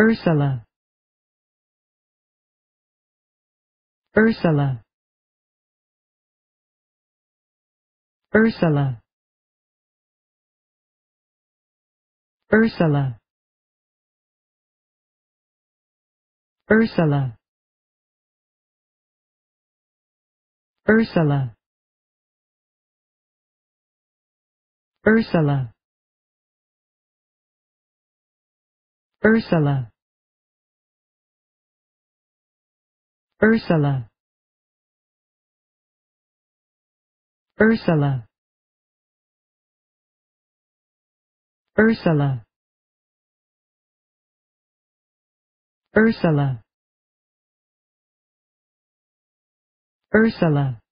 Ursula Ursula Ursula Ursula Ursula Ursula Ursula Ursula Ursula Ursula Ursula Ursula Ursula